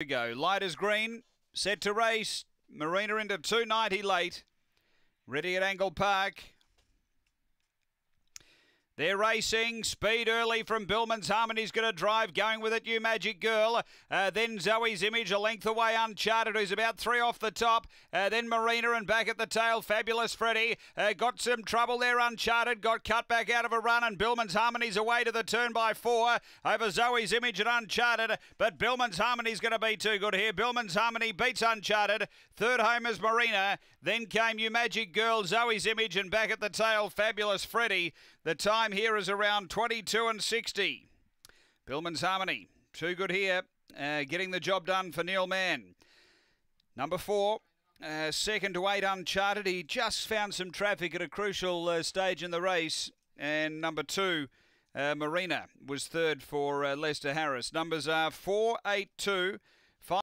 We go. Light is green, set to race. Marina into 290 late. Ready at Angle Park. They're racing. Speed early from Billman's Harmony's going to drive. Going with it, You Magic Girl. Uh, then Zoe's Image a length away, Uncharted, who's about three off the top. Uh, then Marina and back at the tail, Fabulous Freddy. Uh, got some trouble there, Uncharted. Got cut back out of a run, and Billman's Harmony's away to the turn by four over Zoe's Image and Uncharted. But Billman's Harmony's going to be too good here. Billman's Harmony beats Uncharted. Third home is Marina. Then came You Magic Girl, Zoe's Image, and back at the tail, Fabulous Freddy. The time time here is around 22 and 60. Billman's Harmony, too good here, uh, getting the job done for Neil Mann. Number four, uh, second to eight uncharted. He just found some traffic at a crucial uh, stage in the race. And number two, uh, Marina was third for uh, Lester Harris. Numbers are four, eight, two.